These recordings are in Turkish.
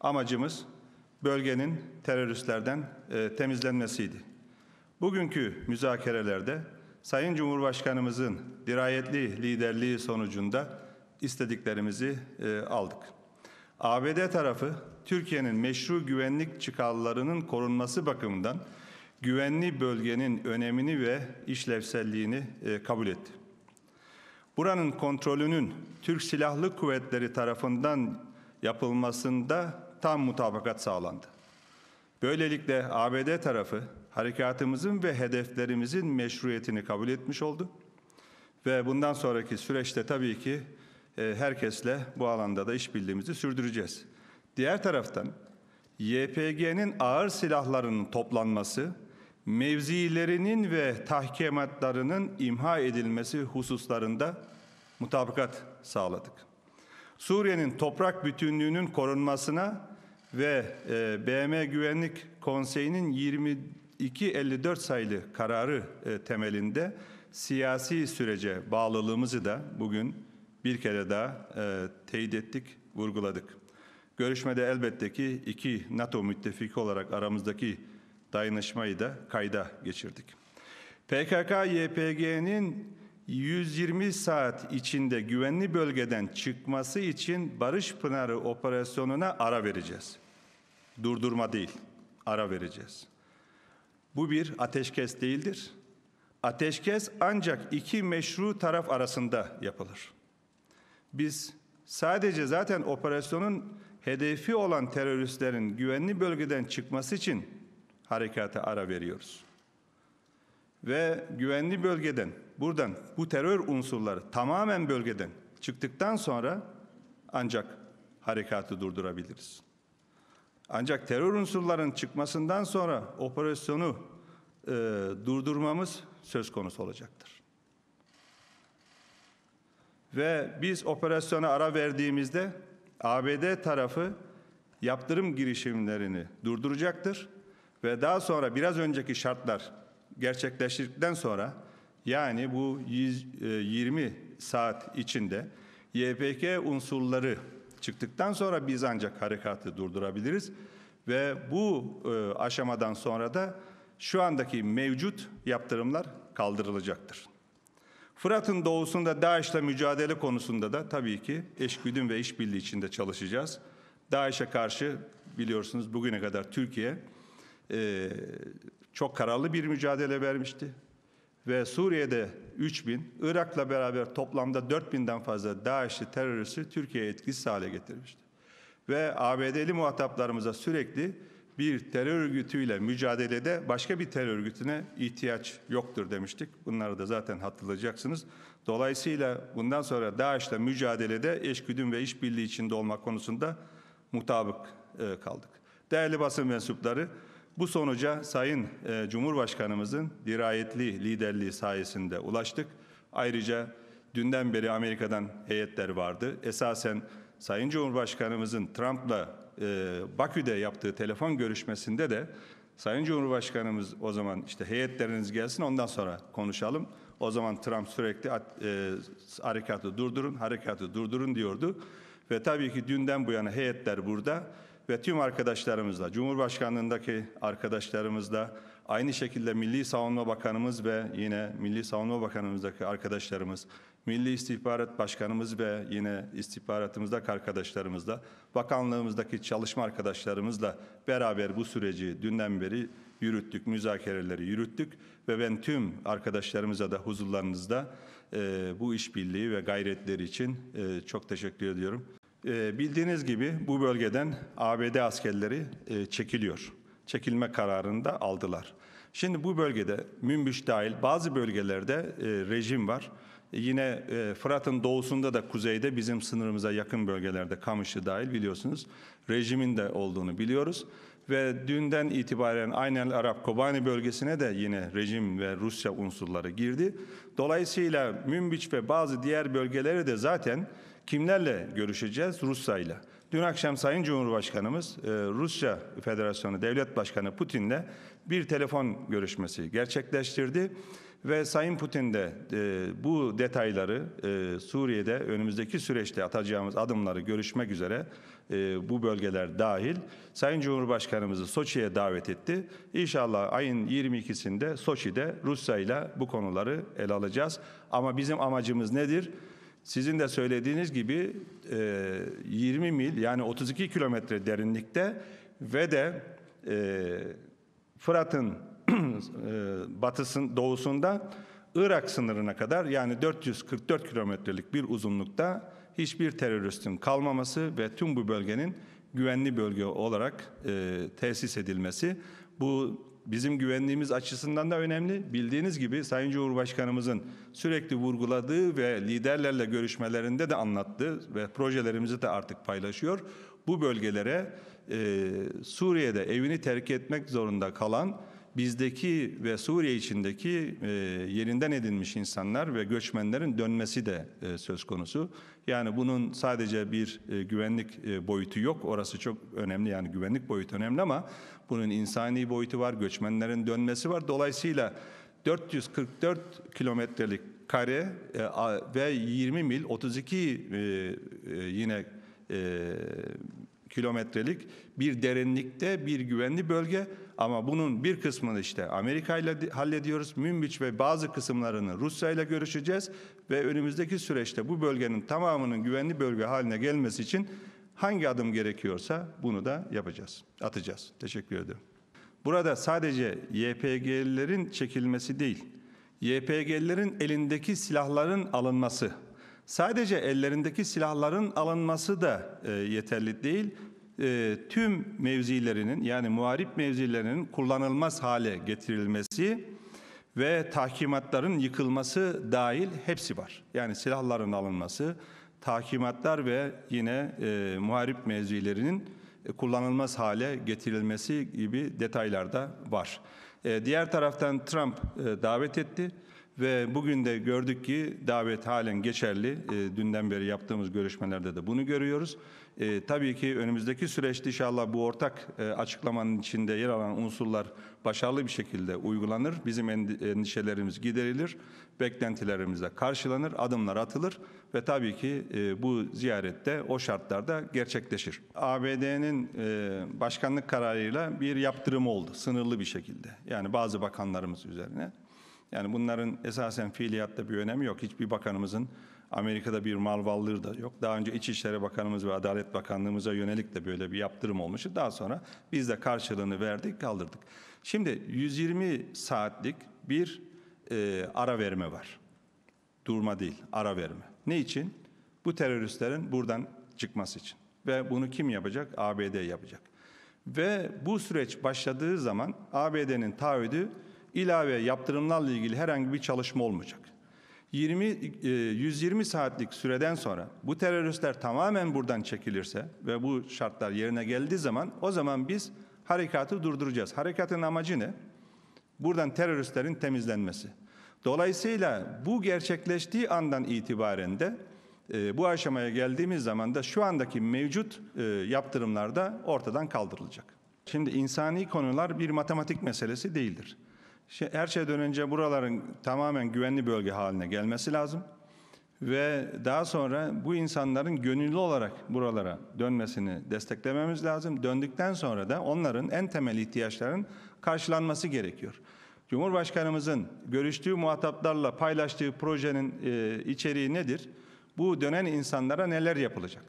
Amacımız bölgenin teröristlerden e, temizlenmesiydi. Bugünkü müzakerelerde Sayın Cumhurbaşkanımızın dirayetli liderliği sonucunda istediklerimizi e, aldık. ABD tarafı Türkiye'nin meşru güvenlik çıkarlarının korunması bakımından güvenli bölgenin önemini ve işlevselliğini e, kabul etti. Buranın kontrolünün Türk Silahlı Kuvvetleri tarafından yapılmasında tam mutabakat sağlandı. Böylelikle ABD tarafı harekatımızın ve hedeflerimizin meşruiyetini kabul etmiş oldu. Ve bundan sonraki süreçte tabii ki e, herkesle bu alanda da işbirliğimizi sürdüreceğiz. Diğer taraftan YPG'nin ağır silahlarının toplanması, mevzilerinin ve tahkimatlarının imha edilmesi hususlarında mutabakat sağladık. Suriye'nin toprak bütünlüğünün korunmasına ve e, BM Güvenlik Konseyi'nin 2254 sayılı kararı e, temelinde siyasi sürece bağlılığımızı da bugün bir kere daha e, teyit ettik, vurguladık. Görüşmede elbette ki iki NATO müttefiki olarak aramızdaki dayanışmayı da kayda geçirdik. PKK-YPG'nin 120 saat içinde güvenli bölgeden çıkması için Barış Pınarı operasyonuna ara vereceğiz. Durdurma değil, ara vereceğiz. Bu bir ateşkes değildir. Ateşkes ancak iki meşru taraf arasında yapılır. Biz sadece zaten operasyonun hedefi olan teröristlerin güvenli bölgeden çıkması için harekata ara veriyoruz. Ve güvenli bölgeden buradan bu terör unsurları tamamen bölgeden çıktıktan sonra ancak harekatı durdurabiliriz. Ancak terör unsurların çıkmasından sonra operasyonu e, durdurmamız söz konusu olacaktır. Ve biz operasyona ara verdiğimizde ABD tarafı yaptırım girişimlerini durduracaktır ve daha sonra biraz önceki şartlar gerçekleştirdikten sonra yani bu 20 e, saat içinde YPG unsurları çıktıktan sonra biz ancak harekatı durdurabiliriz ve bu e, aşamadan sonra da şu andaki mevcut yaptırımlar kaldırılacaktır. Fırat'ın doğusunda DAEŞ'le mücadele konusunda da tabii ki eşgüdüm ve işbirliği içinde çalışacağız. DAEŞ'e karşı biliyorsunuz bugüne kadar Türkiye e, çok kararlı bir mücadele vermişti ve Suriye'de 3 bin, Irak'la beraber toplamda 4 binden fazla DAEŞ'li teröristi Türkiye'ye etkisiz hale getirmişti. Ve ABD'li muhataplarımıza sürekli bir terör örgütüyle mücadelede başka bir terör örgütüne ihtiyaç yoktur demiştik. Bunları da zaten hatırlayacaksınız. Dolayısıyla bundan sonra DAEŞ'le mücadelede eşgüdüm ve işbirliği içinde olmak konusunda mutabık e, kaldık. Değerli basın mensupları, bu sonuca Sayın e, Cumhurbaşkanımızın dirayetli liderliği sayesinde ulaştık. Ayrıca dünden beri Amerika'dan heyetler vardı. Esasen Sayın Cumhurbaşkanımızın Trump'la e, Bakü'de yaptığı telefon görüşmesinde de Sayın Cumhurbaşkanımız o zaman işte heyetleriniz gelsin ondan sonra konuşalım. O zaman Trump sürekli e, harekatı durdurun, harekatı durdurun diyordu. Ve tabii ki dünden bu yana heyetler burada ve tüm arkadaşlarımızla, Cumhurbaşkanlığındaki arkadaşlarımızla, aynı şekilde Milli Savunma Bakanımız ve yine Milli Savunma Bakanımızdaki arkadaşlarımız, Milli İstihbarat Başkanımız ve yine istihbaratımızdaki arkadaşlarımızla, bakanlığımızdaki çalışma arkadaşlarımızla beraber bu süreci dünden beri yürüttük, müzakereleri yürüttük ve ben tüm arkadaşlarımıza da huzurlarınızda e, bu işbirliği ve gayretleri için e, çok teşekkür ediyorum. Ee, bildiğiniz gibi bu bölgeden ABD askerleri e, çekiliyor. Çekilme kararını da aldılar. Şimdi bu bölgede Münbiş dahil bazı bölgelerde e, rejim var. E, yine Fırat'ın doğusunda da kuzeyde bizim sınırımıza yakın bölgelerde Kamış'ı dahil biliyorsunuz rejimin de olduğunu biliyoruz. Ve dünden itibaren aynen Arap Kobani bölgesine de yine rejim ve Rusya unsurları girdi. Dolayısıyla Münbiç ve bazı diğer bölgeleri de zaten Kimlerle görüşeceğiz? Rusya ile. Dün akşam Sayın Cumhurbaşkanımız e, Rusya Federasyonu Devlet Başkanı Putin'le bir telefon görüşmesi gerçekleştirdi ve Sayın Putin de e, bu detayları e, Suriye'de önümüzdeki süreçte atacağımız adımları görüşmek üzere bu bölgeler dahil Sayın Cumhurbaşkanımızı Soçi'ye davet etti. İnşallah ayın 22'sinde Soçi'de Rusya ile bu konuları ele alacağız. Ama bizim amacımız nedir? Sizin de söylediğiniz gibi 20 e, mil yani 32 kilometre derinlikte ve de e, Fırat'ın e, batısın doğusunda Irak sınırına kadar yani 444 kilometrelik bir uzunlukta hiçbir teröristin kalmaması ve tüm bu bölgenin güvenli bölge olarak tesis edilmesi bu bizim güvenliğimiz açısından da önemli. Bildiğiniz gibi Sayın Cumhurbaşkanımızın sürekli vurguladığı ve liderlerle görüşmelerinde de anlattığı ve projelerimizi de artık paylaşıyor. Bu bölgelere e, Suriye'de evini terk etmek zorunda kalan bizdeki ve Suriye içindeki e, yerinden edinmiş insanlar ve göçmenlerin dönmesi de e, söz konusu. Yani bunun sadece bir e, güvenlik e, boyutu yok. Orası çok önemli yani güvenlik boyutu önemli ama bunun insani boyutu var, göçmenlerin dönmesi var. Dolayısıyla 444 kilometrelik kare e, a, ve 20 mil 32 e, e, yine e, kilometrelik bir derinlikte bir güvenli bölge ama bunun bir kısmını işte Amerika ile hallediyoruz. Münbiç ve bazı kısımlarını Rusya ile görüşeceğiz ve önümüzdeki süreçte bu bölgenin tamamının güvenli bölge haline gelmesi için hangi adım gerekiyorsa bunu da yapacağız, atacağız. Teşekkür ederim. Burada sadece YPG'lilerin çekilmesi değil, YPG'lilerin elindeki silahların alınması, sadece ellerindeki silahların alınması da e, yeterli değil e, tüm mevzilerinin yani muharip mevzilerinin kullanılmaz hale getirilmesi ve tahkimatların yıkılması dahil hepsi var. Yani silahların alınması, tahkimatlar ve yine e, muharip mevzilerinin e, kullanılmaz hale getirilmesi gibi detaylar da var. E, diğer taraftan Trump e, davet etti. Ve bugün de gördük ki davet halen geçerli. E, dünden beri yaptığımız görüşmelerde de bunu görüyoruz. E, tabii ki önümüzdeki süreçte inşallah bu ortak e, açıklamanın içinde yer alan unsurlar başarılı bir şekilde uygulanır. Bizim endişelerimiz giderilir, beklentilerimiz de karşılanır, adımlar atılır ve tabii ki e, bu ziyarette o şartlarda gerçekleşir. ABD'nin e, başkanlık kararıyla bir yaptırım oldu sınırlı bir şekilde. Yani bazı bakanlarımız üzerine. Yani bunların esasen fiiliyatta bir önemi yok. Hiçbir bakanımızın Amerika'da bir mal varlığı da yok. Daha önce İçişleri Bakanımız ve Adalet Bakanlığımıza yönelik de böyle bir yaptırım olmuştu. Daha sonra biz de karşılığını verdik, kaldırdık. Şimdi 120 saatlik bir e, ara verme var. Durma değil, ara verme. Ne için? Bu teröristlerin buradan çıkması için. Ve bunu kim yapacak? ABD yapacak. Ve bu süreç başladığı zaman ABD'nin taahhüdü ilave yaptırımlarla ilgili herhangi bir çalışma olmayacak. 20 120 e, saatlik süreden sonra bu teröristler tamamen buradan çekilirse ve bu şartlar yerine geldiği zaman o zaman biz harekatı durduracağız. Harekatın amacı ne? Buradan teröristlerin temizlenmesi. Dolayısıyla bu gerçekleştiği andan itibaren de e, bu aşamaya geldiğimiz zaman da şu andaki mevcut e, yaptırımlar da ortadan kaldırılacak. Şimdi insani konular bir matematik meselesi değildir. Şey, her şeyden önce buraların tamamen güvenli bölge haline gelmesi lazım ve daha sonra bu insanların gönüllü olarak buralara dönmesini desteklememiz lazım. Döndükten sonra da onların en temel ihtiyaçların karşılanması gerekiyor. Cumhurbaşkanımızın görüştüğü muhataplarla paylaştığı projenin e, içeriği nedir? Bu dönen insanlara neler yapılacak?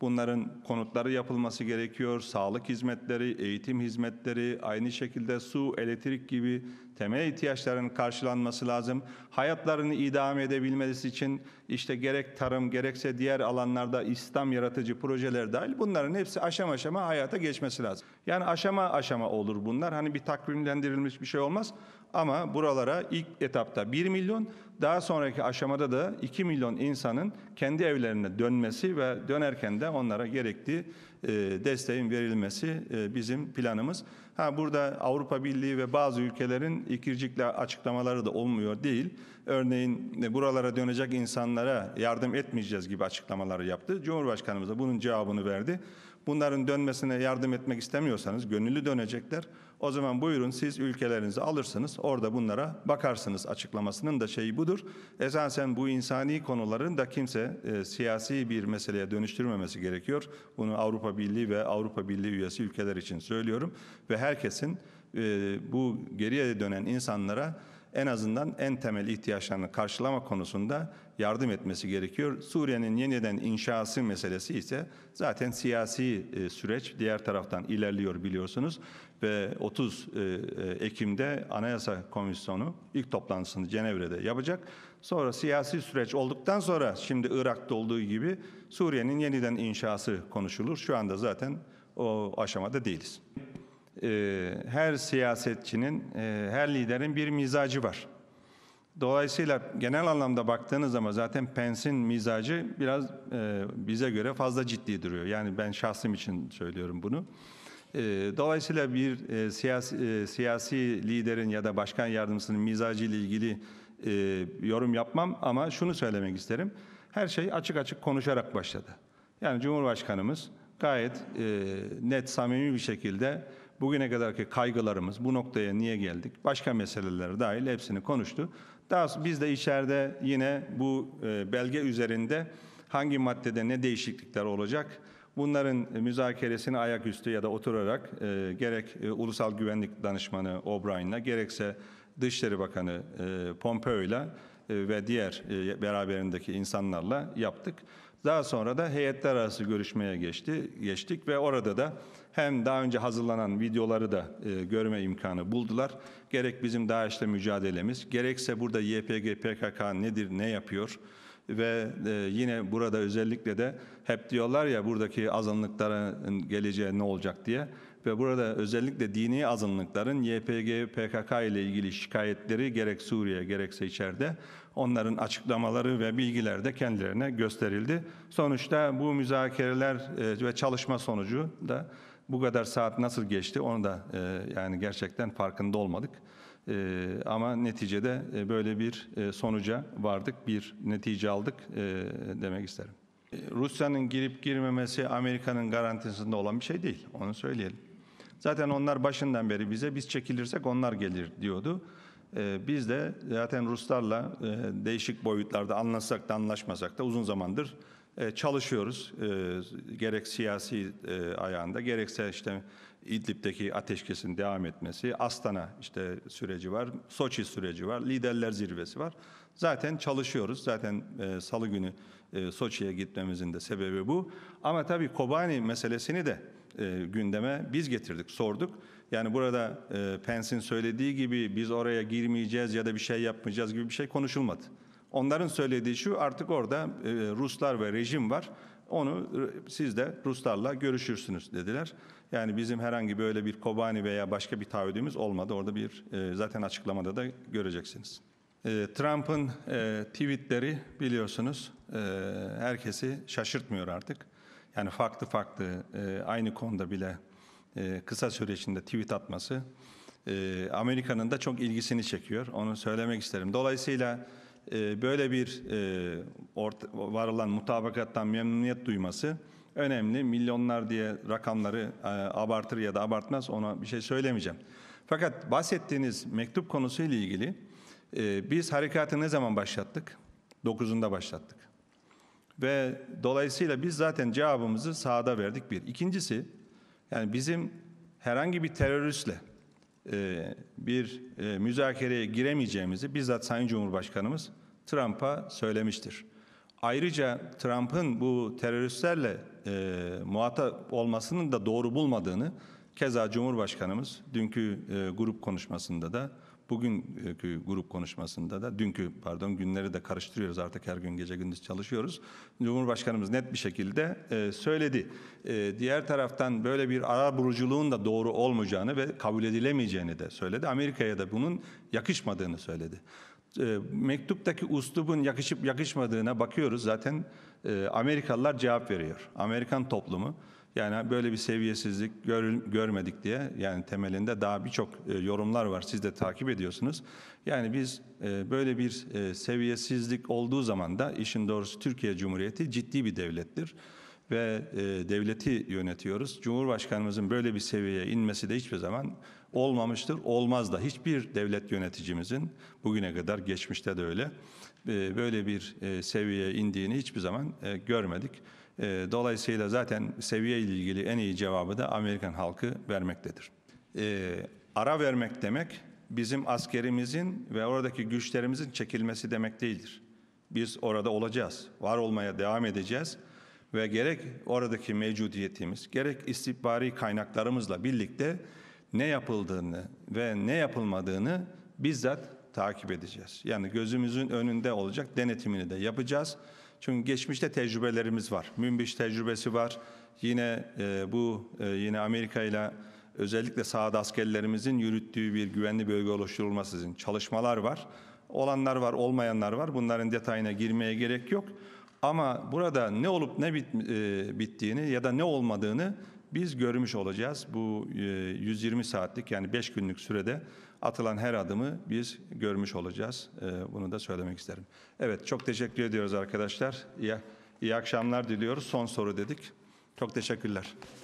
Bunların konutları yapılması gerekiyor, sağlık hizmetleri, eğitim hizmetleri, aynı şekilde su, elektrik gibi temel ihtiyaçların karşılanması lazım. Hayatlarını idame edebilmesi için işte gerek tarım gerekse diğer alanlarda istihdam yaratıcı projeler dahil bunların hepsi aşama aşama hayata geçmesi lazım. Yani aşama aşama olur bunlar. Hani bir takvimlendirilmiş bir şey olmaz ama buralara ilk etapta 1 milyon daha sonraki aşamada da 2 milyon insanın kendi evlerine dönmesi ve dönerken de onlara gerektiği e, desteğin verilmesi e, bizim planımız. Ha burada Avrupa Birliği ve bazı ülkelerin ikircikle açıklamaları da olmuyor değil. Örneğin e, buralara dönecek insanlara yardım etmeyeceğiz gibi açıklamaları yaptı. Cumhurbaşkanımız da bunun cevabını verdi. Bunların dönmesine yardım etmek istemiyorsanız gönüllü dönecekler. O zaman buyurun siz ülkelerinizi alırsınız, orada bunlara bakarsınız açıklamasının da şeyi budur. Esasen bu insani konuların da kimse e, siyasi bir meseleye dönüştürmemesi gerekiyor. Bunu Avrupa Birliği ve Avrupa Birliği üyesi ülkeler için söylüyorum ve herkesin e, bu geriye dönen insanlara en azından en temel ihtiyaçlarını karşılama konusunda yardım etmesi gerekiyor. Suriye'nin yeniden inşası meselesi ise zaten siyasi e, süreç diğer taraftan ilerliyor biliyorsunuz ve 30 e, Ekim'de Anayasa Komisyonu ilk toplantısını Cenevre'de yapacak. Sonra siyasi süreç olduktan sonra şimdi Irak'ta olduğu gibi Suriye'nin yeniden inşası konuşulur. Şu anda zaten o aşamada değiliz e, her siyasetçinin, e, her liderin bir mizacı var. Dolayısıyla genel anlamda baktığınız zaman zaten Pence'in mizacı biraz e, bize göre fazla ciddi duruyor. Yani ben şahsım için söylüyorum bunu. E, dolayısıyla bir e, siyasi, e, siyasi liderin ya da başkan yardımcısının mizacı ile ilgili e, yorum yapmam ama şunu söylemek isterim. Her şey açık açık konuşarak başladı. Yani Cumhurbaşkanımız gayet e, net, samimi bir şekilde bugüne kadarki kaygılarımız, bu noktaya niye geldik, başka meseleler dahil hepsini konuştu. Daha biz de içeride yine bu e, belge üzerinde hangi maddede ne değişiklikler olacak, bunların müzakeresini ayaküstü ya da oturarak e, gerek e, Ulusal Güvenlik Danışmanı O'Brien'la gerekse Dışişleri Bakanı Pompeo'yla ve diğer beraberindeki insanlarla yaptık. Daha sonra da heyetler arası görüşmeye geçti, geçtik ve orada da hem daha önce hazırlanan videoları da e, görme imkanı buldular. Gerek bizim DAEŞ'le mücadelemiz, gerekse burada YPG, PKK nedir, ne yapıyor ve e, yine burada özellikle de hep diyorlar ya buradaki azınlıkların geleceği ne olacak diye ve burada özellikle dini azınlıkların YPG, PKK ile ilgili şikayetleri gerek Suriye gerekse içeride onların açıklamaları ve bilgileri de kendilerine gösterildi. Sonuçta bu müzakereler e, ve çalışma sonucu da bu kadar saat nasıl geçti onu da e, yani gerçekten farkında olmadık. E, ama neticede böyle bir sonuca vardık, bir netice aldık demek isterim. Rusya'nın girip girmemesi Amerika'nın garantisinde olan bir şey değil. Onu söyleyelim. Zaten onlar başından beri bize biz çekilirsek onlar gelir diyordu. Ee, biz de zaten Ruslarla e, değişik boyutlarda anlaşsak da anlaşmasak da uzun zamandır e, çalışıyoruz. E, gerek siyasi ayağında gerekse işte İdlib'deki ateşkesin devam etmesi, Astana işte süreci var, Soçi süreci var, liderler zirvesi var. Zaten çalışıyoruz. Zaten salı günü Soçi'ye gitmemizin de sebebi bu. Ama tabii Kobani meselesini de gündeme biz getirdik, sorduk. Yani burada e, Pence'in söylediği gibi biz oraya girmeyeceğiz ya da bir şey yapmayacağız gibi bir şey konuşulmadı. Onların söylediği şu artık orada e, Ruslar ve rejim var. Onu e, siz de Ruslarla görüşürsünüz dediler. Yani bizim herhangi böyle bir Kobani veya başka bir taahhüdümüz olmadı. Orada bir e, zaten açıklamada da göreceksiniz. E, Trump'ın e, tweetleri biliyorsunuz e, herkesi şaşırtmıyor artık. Yani farklı farklı e, aynı konuda bile e, kısa süre içinde tweet atması e, Amerika'nın da çok ilgisini çekiyor. Onu söylemek isterim. Dolayısıyla e, böyle bir e, var olan mutabakattan memnuniyet duyması önemli. Milyonlar diye rakamları abartır ya da abartmaz ona bir şey söylemeyeceğim. Fakat bahsettiğiniz mektup konusuyla ilgili biz harekatı ne zaman başlattık? Dokuzunda başlattık. Ve dolayısıyla biz zaten cevabımızı sahada verdik bir. İkincisi yani bizim herhangi bir teröristle e, bir e, müzakereye giremeyeceğimizi bizzat Sayın Cumhurbaşkanımız Trump'a söylemiştir. Ayrıca Trump'ın bu teröristlerle e, muhatap olmasının da doğru bulmadığını keza Cumhurbaşkanımız dünkü e, grup konuşmasında da Bugünkü e, grup konuşmasında da dünkü pardon günleri de karıştırıyoruz artık her gün gece gündüz çalışıyoruz. Cumhurbaşkanımız net bir şekilde e, söyledi. E, diğer taraftan böyle bir ara buruculuğun da doğru olmayacağını ve kabul edilemeyeceğini de söyledi. Amerika'ya da bunun yakışmadığını söyledi. mektuptaki uslubun yakışıp yakışmadığına bakıyoruz. Zaten Amerikalılar cevap veriyor. Amerikan toplumu yani böyle bir seviyesizlik gör, görmedik diye yani temelinde daha birçok e, yorumlar var. Siz de takip ediyorsunuz. Yani biz e, böyle bir e, seviyesizlik olduğu zaman da işin doğrusu Türkiye Cumhuriyeti ciddi bir devlettir ve e, devleti yönetiyoruz. Cumhurbaşkanımızın böyle bir seviyeye inmesi de hiçbir zaman olmamıştır, olmaz da. Hiçbir devlet yöneticimizin bugüne kadar geçmişte de öyle e, böyle bir e, seviyeye indiğini hiçbir zaman e, görmedik. Ee, dolayısıyla zaten seviye ile ilgili en iyi cevabı da Amerikan halkı vermektedir. Ee, ara vermek demek bizim askerimizin ve oradaki güçlerimizin çekilmesi demek değildir. Biz orada olacağız, var olmaya devam edeceğiz ve gerek oradaki mevcudiyetimiz, gerek istihbari kaynaklarımızla birlikte ne yapıldığını ve ne yapılmadığını bizzat takip edeceğiz. Yani gözümüzün önünde olacak denetimini de yapacağız. Çünkü geçmişte tecrübelerimiz var. Münbiş tecrübesi var. Yine e, bu e, yine Amerika ile özellikle sahada askerlerimizin yürüttüğü bir güvenli bölge oluşturulması için çalışmalar var. Olanlar var, olmayanlar var. Bunların detayına girmeye gerek yok. Ama burada ne olup ne bit, e, bittiğini ya da ne olmadığını biz görmüş olacağız. Bu 120 e, saatlik yani 5 günlük sürede atılan her adımı biz görmüş olacağız. E, bunu da söylemek isterim. Evet çok teşekkür ediyoruz arkadaşlar. İyi, iyi akşamlar diliyoruz. Son soru dedik. Çok teşekkürler.